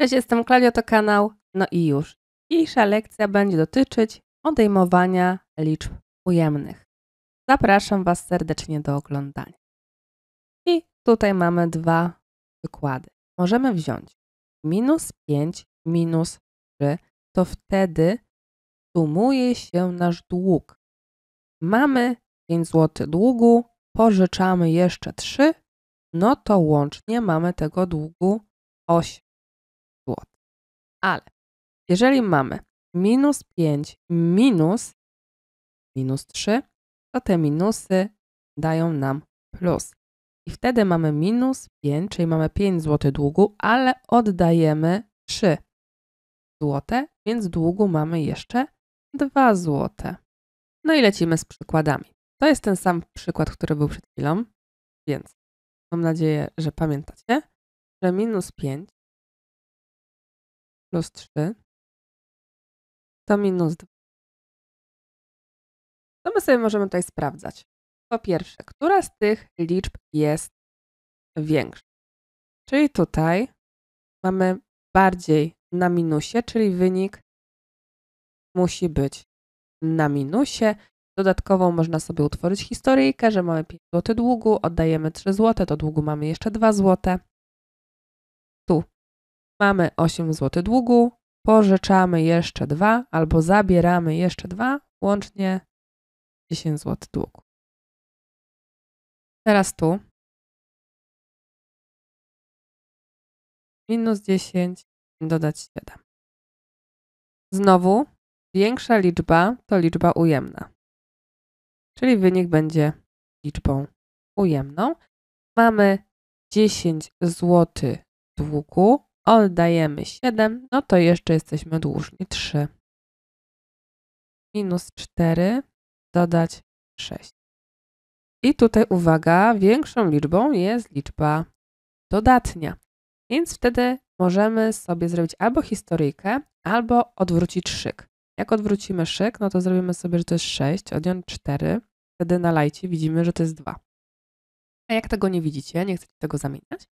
Cześć, jestem Klaudia, to kanał. No i już. Dzisiejsza lekcja będzie dotyczyć odejmowania liczb ujemnych. Zapraszam Was serdecznie do oglądania. I tutaj mamy dwa wykłady. Możemy wziąć minus 5, minus 3, to wtedy sumuje się nasz dług. Mamy 5 zł długu, pożyczamy jeszcze 3, no to łącznie mamy tego długu 8. Ale jeżeli mamy minus 5 minus minus 3, to te minusy dają nam plus. I wtedy mamy minus 5, czyli mamy 5 zł długu, ale oddajemy 3 zł, więc długu mamy jeszcze 2 zł. No i lecimy z przykładami. To jest ten sam przykład, który był przed chwilą, więc mam nadzieję, że pamiętacie, że minus 5 plus 3 to minus 2. To my sobie możemy tutaj sprawdzać. Po pierwsze, która z tych liczb jest większa? Czyli tutaj mamy bardziej na minusie, czyli wynik musi być na minusie. Dodatkowo można sobie utworzyć historyjkę, że mamy 5 zł długu, oddajemy 3 zł, to długu mamy jeszcze 2 zł. Tu mamy 8 zł długu, pożyczamy jeszcze 2 albo zabieramy jeszcze 2, łącznie 10 zł długu. Teraz tu minus 10, dodać 7. Znowu większa liczba to liczba ujemna, czyli wynik będzie liczbą ujemną. Mamy 10 zł długu oddajemy 7, no to jeszcze jesteśmy dłużni 3. Minus 4, dodać 6. I tutaj uwaga, większą liczbą jest liczba dodatnia. Więc wtedy możemy sobie zrobić albo historyjkę, albo odwrócić szyk. Jak odwrócimy szyk, no to zrobimy sobie, że to jest 6, odjąć 4. Wtedy na lajcie widzimy, że to jest 2. A jak tego nie widzicie, nie chcecie tego zamieniać,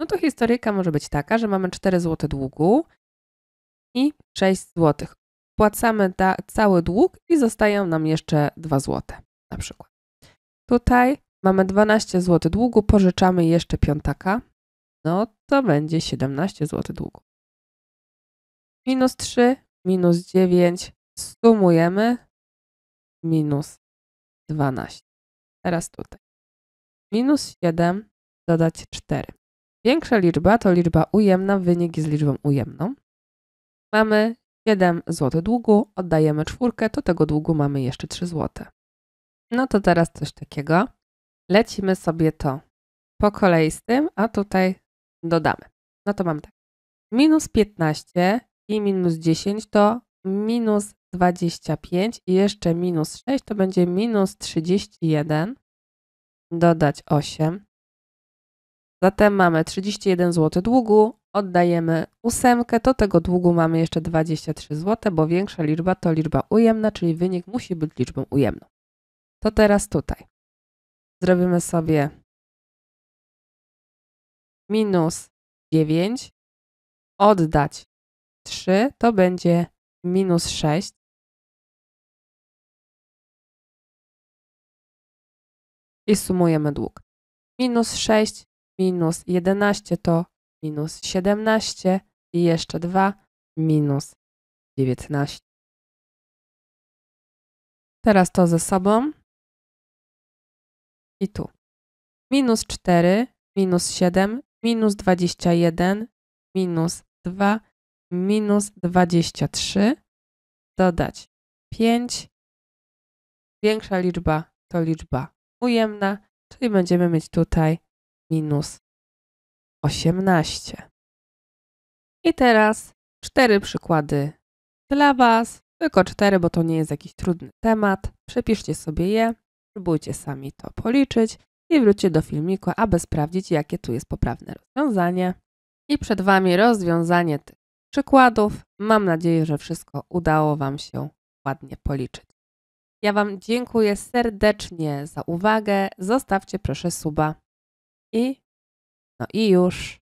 no to historyjka może być taka, że mamy 4 zł długu i 6 zł. Płacamy cały dług i zostają nam jeszcze 2 zł na przykład. Tutaj mamy 12 zł długu, pożyczamy jeszcze piątaka, no to będzie 17 zł długu. Minus 3, minus 9, sumujemy, minus 12. Teraz tutaj. Minus 7 dodać 4. Większa liczba to liczba ujemna, wynik jest liczbą ujemną. Mamy 7 zł długu, oddajemy czwórkę, to tego długu mamy jeszcze 3 zł. No to teraz coś takiego. Lecimy sobie to po kolei z tym, a tutaj dodamy. No to mam tak. Minus 15 i minus 10 to minus 25 i jeszcze minus 6 to będzie minus 31. Dodać 8. Zatem mamy 31 zł długu, oddajemy ósemkę, to tego długu mamy jeszcze 23 zł, bo większa liczba to liczba ujemna, czyli wynik musi być liczbą ujemną. To teraz tutaj zrobimy sobie minus 9, oddać 3, to będzie minus 6. I sumujemy dług. Minus 6 minus 11 to minus 17 i jeszcze 2 minus 19. Teraz to ze sobą i tu. Minus 4, minus 7, minus 21, minus 2, minus 23, dodać 5. Większa liczba to liczba ujemna, czyli będziemy mieć tutaj minus 18. I teraz cztery przykłady dla Was. Tylko cztery, bo to nie jest jakiś trudny temat. Przepiszcie sobie je, spróbujcie sami to policzyć i wróćcie do filmiku, aby sprawdzić, jakie tu jest poprawne rozwiązanie. I przed Wami rozwiązanie tych przykładów. Mam nadzieję, że wszystko udało Wam się ładnie policzyć. Ja Wam dziękuję serdecznie za uwagę. Zostawcie proszę suba. I. No i już.